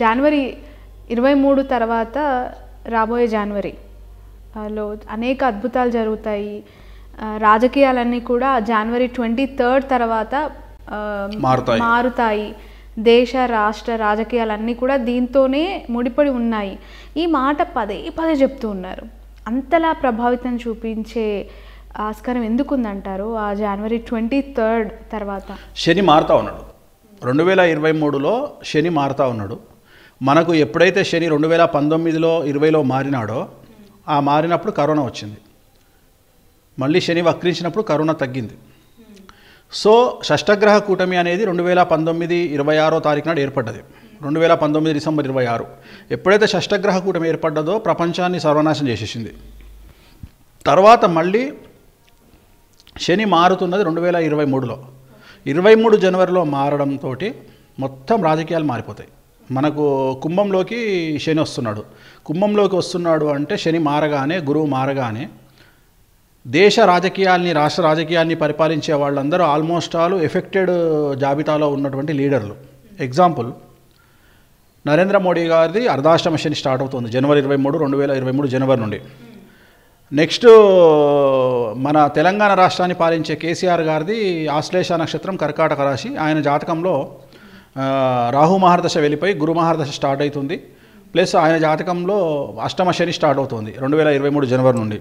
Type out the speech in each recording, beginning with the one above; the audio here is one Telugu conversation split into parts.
జనవరి ఇరవై మూడు తర్వాత రాబోయే జనవరి లో అనేక అద్భుతాలు జరుగుతాయి రాజకీయాలన్నీ కూడా జనవరి ట్వంటీ థర్డ్ తర్వాత మారుతాయి దేశ రాష్ట్ర రాజకీయాలన్నీ కూడా దీంతోనే ముడిపడి ఉన్నాయి ఈ మాట పదే పదే చెప్తూ ఉన్నారు అంతలా ప్రభావితం చూపించే ఆస్కారం ఎందుకుందంటారు ఆ జనవరి ట్వంటీ థర్డ్ తర్వాత శని మారుతా ఉన్నాడు రెండు వేల ఇరవై మూడులో శని మారుతా ఉన్నాడు మనకు ఎప్పుడైతే శని రెండు వేల పంతొమ్మిదిలో ఇరవైలో మారినాడో ఆ మారినప్పుడు కరోనా వచ్చింది మళ్ళీ శని వక్రించినప్పుడు కరోనా తగ్గింది సో షష్టగ్రహ కూటమి అనేది రెండు వేల పంతొమ్మిది ఇరవై ఆరో తారీఖు నాడు ఏర్పడ్డది రెండు వేల పంతొమ్మిది డిసెంబర్ ఇరవై ఆరు ఎప్పుడైతే షష్టగ్రహ కూటమి ఏర్పడ్డదో ప్రపంచాన్ని సర్వనాశం చేసేసింది తర్వాత మళ్ళీ శని మారుతున్నది రెండు వేల ఇరవై మూడులో ఇరవై మూడు జనవరిలో మారడంతో మొత్తం రాజకీయాలు మారిపోతాయి మనకు కుంభంలోకి శని వస్తున్నాడు కుంభంలోకి వస్తున్నాడు అంటే శని మారగానే గురువు మారగానే దేశ రాజకీయాల్ని రాష్ట్ర రాజకీయాల్ని పరిపాలించే వాళ్ళందరూ ఆల్మోస్ట్ ఆల్ ఎఫెక్టెడ్ జాబితాలో ఉన్నటువంటి లీడర్లు ఎగ్జాంపుల్ నరేంద్ర మోడీ గారిది అర్ధాష్టమ శని స్టార్ట్ అవుతుంది జనవరి ఇరవై మూడు రెండు వేల ఇరవై మూడు జనవరి నుండి నెక్స్ట్ మన తెలంగాణ రాష్ట్రాన్ని పాలించే కేసీఆర్ గారిది ఆశ్లేష నక్షత్రం కర్కాటక రాశి ఆయన జాతకంలో రాహు మహారదశ వెళ్ళిపోయి గురు మహారదశ స్టార్ట్ అవుతుంది ప్లస్ ఆయన జాతకంలో అష్టమ శని స్టార్ట్ అవుతుంది రెండు వేల ఇరవై మూడు జనవరి నుండి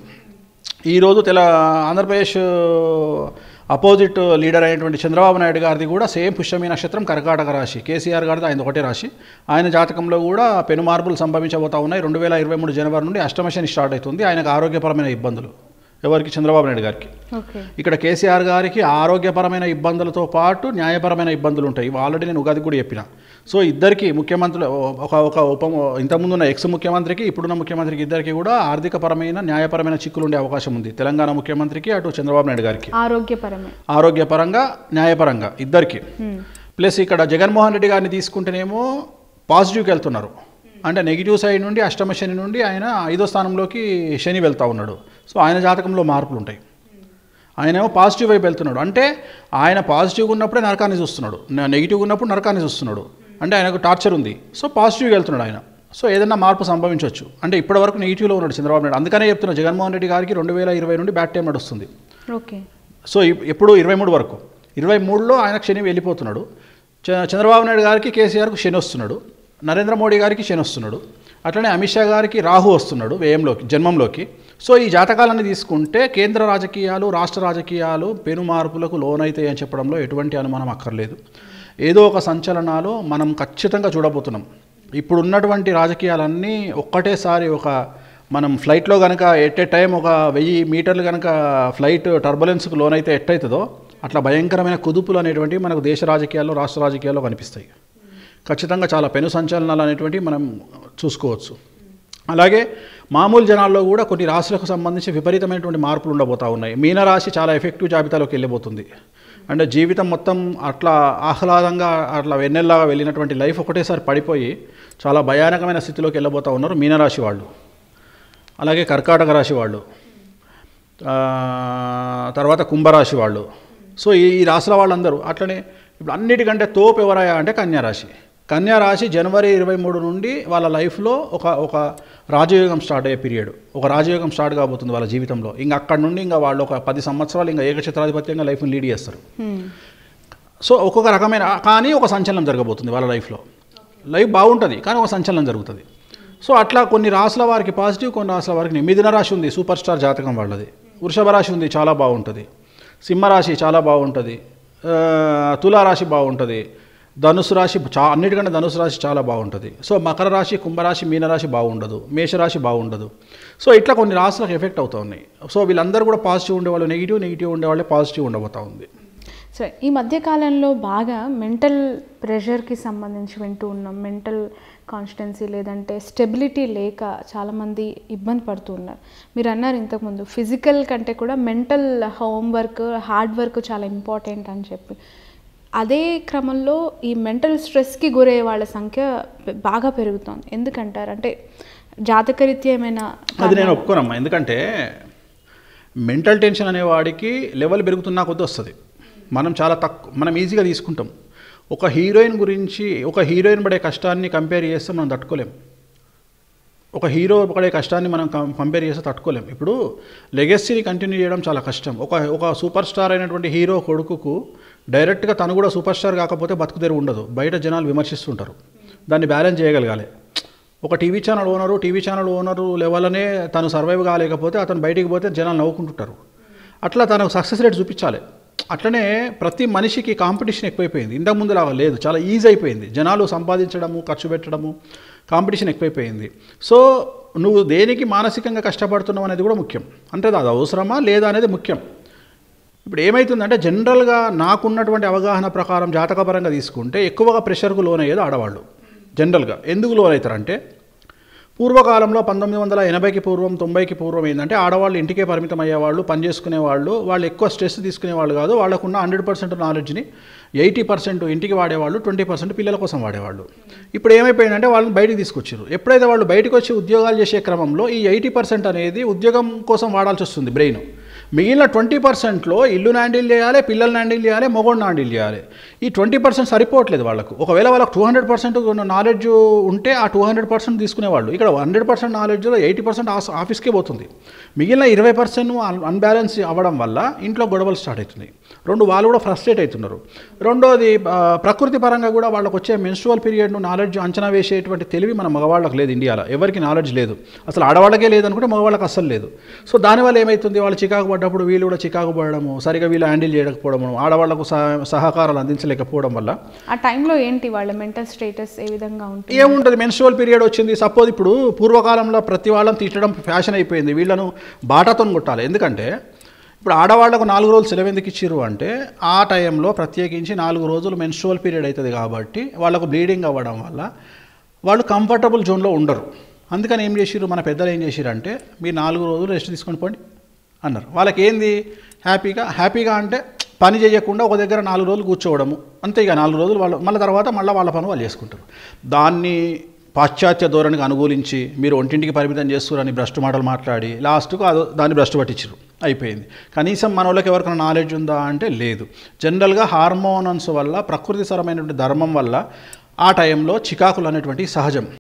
ఈరోజు తెల ఆంధ్రప్రదేశ్ అపోజిట్ లీడర్ అయినటువంటి చంద్రబాబు నాయుడు గారిది కూడా సేమ్ పుష్యమి నక్షత్రం కర్కాటక రాశి కేసీఆర్ గారిది ఆయన ఒకటే రాశి ఆయన జాతకంలో కూడా పెను మార్పులు సంభవించబోతా ఉన్నాయి రెండు వేల ఇరవై మూడు జనవరి నుండి అష్టమశని స్టార్ట్ అవుతుంది ఆయనకు ఆరోగ్యపరమైన ఇబ్బందులు ఎవరికి చంద్రబాబు నాయుడు గారికి ఇక్కడ కేసీఆర్ గారికి ఆరోగ్యపరమైన ఇబ్బందులతో పాటు న్యాయపరమైన ఇబ్బందులు ఉంటాయి ఆల్రెడీ నేను ఉగాది కూడా చెప్పిన సో ఇద్దరికి ముఖ్యమంత్రులు ఒక ఒక ఉప ఉన్న ఎక్స్ ముఖ్యమంత్రికి ఇప్పుడున్న ముఖ్యమంత్రికి ఇద్దరికి కూడా ఆర్థికపరమైన న్యాయపరమైన చిక్కులు ఉండే అవకాశం ఉంది తెలంగాణ ముఖ్యమంత్రికి అటు చంద్రబాబు నాయుడు గారికి ఆరోగ్యపరంగా న్యాయపరంగా ఇద్దరికి ప్లస్ ఇక్కడ జగన్మోహన్ రెడ్డి గారిని తీసుకుంటేనేమో పాజిటివ్కి వెళ్తున్నారు అంటే నెగిటివ్ సైడ్ నుండి అష్టమ శని నుండి ఆయన ఐదో స్థానంలోకి శని వెళ్తూ ఉన్నాడు సో ఆయన జాతకంలో మార్పులు ఉంటాయి ఆయన ఏమో పాజిటివ్ వైపు వెళ్తున్నాడు అంటే ఆయన పాజిటివ్గా ఉన్నప్పుడే నరకాన్ని చూస్తున్నాడు నెగిటివ్గా ఉన్నప్పుడు నరకాన్ని చూస్తున్నాడు అంటే ఆయనకు టార్చర్ ఉంది సో పాజిటివ్గా వెళ్తున్నాడు ఆయన సో ఏదైనా మార్పు సంభవించవచ్చు అంటే ఇప్పటివరకు నెగిటివ్లో ఉన్నాడు చంద్రబాబు నాయుడు అందుకనే చెప్తున్నా జగన్మోహన్ రెడ్డి గారికి రెండు వేల ఇరవై నుండి బ్యాట్ టైం నడుస్తుంది ఓకే సో ఎప్పుడు ఇరవై మూడు వరకు ఇరవై మూడులో ఆయన శని వెళ్ళిపోతున్నాడు చంద్రబాబు నాయుడు గారికి కేసీఆర్కు శని వస్తున్నాడు నరేంద్ర మోడీ గారికి శని వస్తున్నాడు అట్లనే అమిత్ షా గారికి రాహు వస్తున్నాడు వ్యయంలోకి జన్మంలోకి సో ఈ జాతకాలను తీసుకుంటే కేంద్ర రాజకీయాలు రాష్ట్ర రాజకీయాలు పెను మార్పులకు లోనైతాయి అని చెప్పడంలో ఎటువంటి అనుమానం అక్కర్లేదు ఏదో ఒక సంచలనాలు మనం ఖచ్చితంగా చూడబోతున్నాం ఇప్పుడున్నటువంటి రాజకీయాలన్నీ ఒక్కటేసారి ఒక మనం ఫ్లైట్లో కనుక ఎట్ ఏ టైం ఒక వెయ్యి మీటర్లు కనుక ఫ్లైట్ టర్బులెన్స్కి లోనైతే ఎట్టయితుందో అట్లా భయంకరమైన కుదుపులు అనేటువంటివి మనకు దేశ రాజకీయాల్లో రాష్ట్ర రాజకీయాల్లో కనిపిస్తాయి ఖచ్చితంగా చాలా పెను సంచలనాలు అనేటువంటివి మనం చూసుకోవచ్చు అలాగే మామూలు జనాల్లో కూడా కొన్ని రాశులకు సంబంధించి విపరీతమైనటువంటి మార్పులు ఉండబోతూ ఉన్నాయి మీనరాశి చాలా ఎఫెక్టివ్ జాబితాలోకి వెళ్ళిపోతుంది అంటే జీవితం మొత్తం అట్లా ఆహ్లాదంగా అట్లా వెన్నెల్లాగా వెళ్ళినటువంటి లైఫ్ ఒకటేసారి పడిపోయి చాలా భయానకమైన స్థితిలోకి వెళ్ళబోతూ ఉన్నారు మీనరాశి వాళ్ళు అలాగే కర్కాటక రాశి వాళ్ళు తర్వాత కుంభరాశి వాళ్ళు సో ఈ రాశుల వాళ్ళందరూ అట్లనే ఇప్పుడు అన్నిటికంటే తోపు ఎవరాయా అంటే కన్యారాశి కన్యారాశి జనవరి ఇరవై మూడు నుండి వాళ్ళ లైఫ్లో ఒక ఒక రాజయోగం స్టార్ట్ అయ్యే పీరియడ్ ఒక రాజయోగం స్టార్ట్ కాబోతుంది వాళ్ళ జీవితంలో ఇంకా అక్కడ నుండి ఇంకా వాళ్ళు ఒక పది సంవత్సరాలు ఇంకా ఏకచిత్రాధిపత్యంగా లైఫ్ని లీడ్ చేస్తారు hmm. సో ఒక్కొక్క రకమైన కానీ ఒక సంచలనం జరగబోతుంది వాళ్ళ లైఫ్లో లైఫ్ బాగుంటుంది కానీ ఒక సంచలనం జరుగుతుంది సో అట్లా కొన్ని రాసుల వారికి పాజిటివ్ కొన్ని రాసుల వారికి మిథున రాశి ఉంది సూపర్ స్టార్ జాతకం వాళ్ళది వృషభ రాశి ఉంది చాలా బాగుంటుంది సింహరాశి చాలా బాగుంటుంది తులారాశి బాగుంటుంది ధనుసు రాశి చా అన్నిటికంటే ధనుసు రాశి చాలా బాగుంటుంది సో మకర రాశి కుంభరాశి మీనరాశి బాగుండదు మేషరాశి బాగుండదు సో ఇట్లా కొన్ని రాశులకు ఎఫెక్ట్ అవుతూ ఉన్నాయి సో వీళ్ళందరూ కూడా పాజిటివ్ ఉండేవాళ్ళు నెగిటివ్ నెగిటివ్ ఉండేవాళ్ళే పాజిటివ్ ఉండబోతూ ఉంది సో ఈ మధ్యకాలంలో బాగా మెంటల్ ప్రెషర్కి సంబంధించి వింటూ ఉన్నాం మెంటల్ కాన్స్టెన్సీ లేదంటే స్టెబిలిటీ లేక చాలామంది ఇబ్బంది పడుతూ ఉన్నారు మీరు అన్నారు ఇంతకుముందు ఫిజికల్ కంటే కూడా మెంటల్ హోంవర్క్ హార్డ్ వర్క్ చాలా ఇంపార్టెంట్ అని చెప్పి అదే క్రమంలో ఈ మెంటల్ స్ట్రెస్కి గురయ్యే వాళ్ళ సంఖ్య బాగా పెరుగుతుంది ఎందుకంటారు అంటే జాతకరీత్యా ఏమైనా అది నేను ఒప్పుకోనమ్మా ఎందుకంటే మెంటల్ టెన్షన్ అనే వాడికి లెవెల్ పెరుగుతున్నా కొద్దీ వస్తుంది మనం చాలా తక్కువ మనం ఈజీగా తీసుకుంటాం ఒక హీరోయిన్ గురించి ఒక హీరోయిన్ పడే కష్టాన్ని కంపేర్ చేస్తే మనం తట్టుకోలేం ఒక హీరో పడే కష్టాన్ని మనం కంపేర్ చేస్తే తట్టుకోలేం ఇప్పుడు లెగసీని కంటిన్యూ చేయడం చాలా కష్టం ఒక ఒక సూపర్ స్టార్ అయినటువంటి హీరో కొడుకుకు డైరెక్ట్గా తను కూడా సూపర్ స్టార్ కాకపోతే బతుకు తెరువు ఉండదు బయట జనాలు విమర్శిస్తుంటారు దాన్ని బ్యాలెన్స్ చేయగలగాలి ఒక TV channel owner TV channel owner లెవెల్నే తను సర్వైవ్ కాలేకపోతే అతను బయటికి పోతే జనాలు నవ్వుకుంటుంటారు అట్లా తనకు సక్సెస్ రేట్ చూపించాలి అట్లనే ప్రతి మనిషికి కాంపిటీషన్ ఎక్కువైపోయింది ఇంతకుముందు లాగా లేదు చాలా ఈజీ అయిపోయింది జనాలు సంపాదించడము ఖర్చు పెట్టడము కాంపిటీషన్ ఎక్కువైపోయింది సో నువ్వు దేనికి మానసికంగా కష్టపడుతున్నావు అనేది కూడా ముఖ్యం అంటే అది అవసరమా లేదా అనేది ముఖ్యం ఇప్పుడు ఏమవుతుందంటే జనరల్గా నాకున్నటువంటి అవగాహన ప్రకారం జాతకపరంగా తీసుకుంటే ఎక్కువగా ప్రెషర్కు లోనయ్యేది ఆడవాళ్ళు జనరల్గా ఎందుకు లోనవుతారంటే పూర్వకాలంలో పంతొమ్మిది వందల ఎనభైకి పూర్వం తొంభైకి పూర్వం ఏంటంటే ఆడవాళ్ళు ఇంటికే పరిమితం అయ్యేవాళ్ళు పనిచేసుకునేవాళ్ళు వాళ్ళు ఎక్కువ స్ట్రెస్ తీసుకునేవాళ్ళు కాదు వాళ్ళకున్న హండ్రెడ్ పర్సెంట్ నాలెడ్జ్ని ఎయిటీ పర్సెంట్ ఇంటికి వాడేవాళ్ళు ట్వంటీ పర్సెంట్ పిల్లల కోసం వాడేవాళ్ళు ఇప్పుడు ఏమైపోయిందంటే వాళ్ళని బయటకు తీసుకొచ్చారు ఎప్పుడైతే వాళ్ళు బయటకు వచ్చి ఉద్యోగాలు చేసే క్రమంలో ఈ ఎయిటీ పర్సెంట్ అనేది ఉద్యోగం కోసం వాడాల్సి వస్తుంది బ్రెయిన్ మిగిలిన ట్వంటీ పర్సెంట్లో ఇల్లు హ్యాండిల్ చేయాలి పిల్లల్ని హ్యాండిల్ చేయాలి మొగోడిని హ్యాండిల్ చేయాలి ఈ ట్వంటీ పర్సెంట్ సరిపోవట్లేదు వాళ్ళకు ఒకవేళ వాళ్ళకు టూ హండ్రెడ్ పర్సెంట్ నాలెడ్జ్ ఉంటే ఆ టూ హండ్రెడ్ పర్సెంట్ తీసుకునేవాళ్ళు ఇక్కడ హండ్రెడ్ పర్సెంట్ నాలెడ్జ్లో ఎయిటీ పర్సెంట్ ఆఫీస్కే పోతుంది మిగిలిన ఇరవై పర్సెంట్ అన్బ్యాలెన్స్ అవ్వడం వల్ల ఇంట్లో గొడవలు స్టార్ట్ అవుతుంది రెండు వాళ్ళు కూడా ఫ్రస్ట్రేట్ అవుతున్నారు రెండోది ప్రకృతి పరంగా కూడా వాళ్ళకు వచ్చే మెన్స్ట్రువల్ పీరియడ్ను నాలెడ్జ్ అంచనా వేసేటువంటి తెలివి మన మగవాళ్ళకి లేదు ఇండియాలో ఎవరికి నాలెడ్జ్ లేదు అసలు ఆడవాళ్ళకే లేదనుకుంటే మగవాళ్ళకి అస్సలు లేదు సో దానివల్ల ఏమవుతుంది వాళ్ళు చికాకు పడ్డప్పుడు వీళ్ళు కూడా చికాకు పడడము సరిగా వీళ్ళు హ్యాండిల్ చేయకపోవడము ఆడవాళ్లకు సహకారాలు అందించలేకపోవడం వల్ల ఆ టైంలో ఏంటి వాళ్ళ మెంటల్ స్టేటస్ ఏ విధంగా ఉంటుంది ఏముంటుంది మెన్స్ట్రువల్ పీరియడ్ వచ్చింది సపోజ్ ఇప్పుడు పూర్వకాలంలో ప్రతి వాళ్ళని తిట్టడం ఫ్యాషన్ అయిపోయింది వీళ్ళను బాటతో కొట్టాలి ఎందుకంటే ఇప్పుడు ఆడవాళ్లకు నాలుగు రోజులు సెలవు ఎందుకు ఇచ్చిర్రు అంటే ఆ టైంలో ప్రత్యేకించి నాలుగు రోజులు మెన్స్ట్రువల్ పీరియడ్ అవుతుంది కాబట్టి వాళ్ళకు బ్లీడింగ్ అవ్వడం వల్ల వాళ్ళు కంఫర్టబుల్ జోన్లో ఉండరు అందుకని ఏం చేసిరు మన పెద్దలు ఏం చేసిరంటే మీరు నాలుగు రోజులు రెస్ట్ తీసుకొని పోండి అన్నారు వాళ్ళకి ఏంది హ్యాపీగా హ్యాపీగా అంటే పని చేయకుండా ఒక దగ్గర నాలుగు రోజులు కూర్చోవడము అంతే ఇక నాలుగు రోజులు వాళ్ళు మళ్ళీ తర్వాత మళ్ళీ వాళ్ళ పని వాళ్ళు చేసుకుంటారు దాన్ని పాశ్చాత్య ధోరణికి అనుకూలించి మీరు ఒంటింటికి పరిమితం చేస్తున్నారని భ్రష్టు మాటలు మాట్లాడి లాస్ట్కు అది దాన్ని భ్రష్టు పట్టించారు అయిపోయింది కనీసం మన ఎవరికైనా నాలెడ్జ్ ఉందా అంటే లేదు జనరల్గా హార్మోనన్స్ వల్ల ప్రకృతి సరమైనటువంటి ధర్మం వల్ల ఆ టైంలో చికాకులు అనేటువంటి సహజం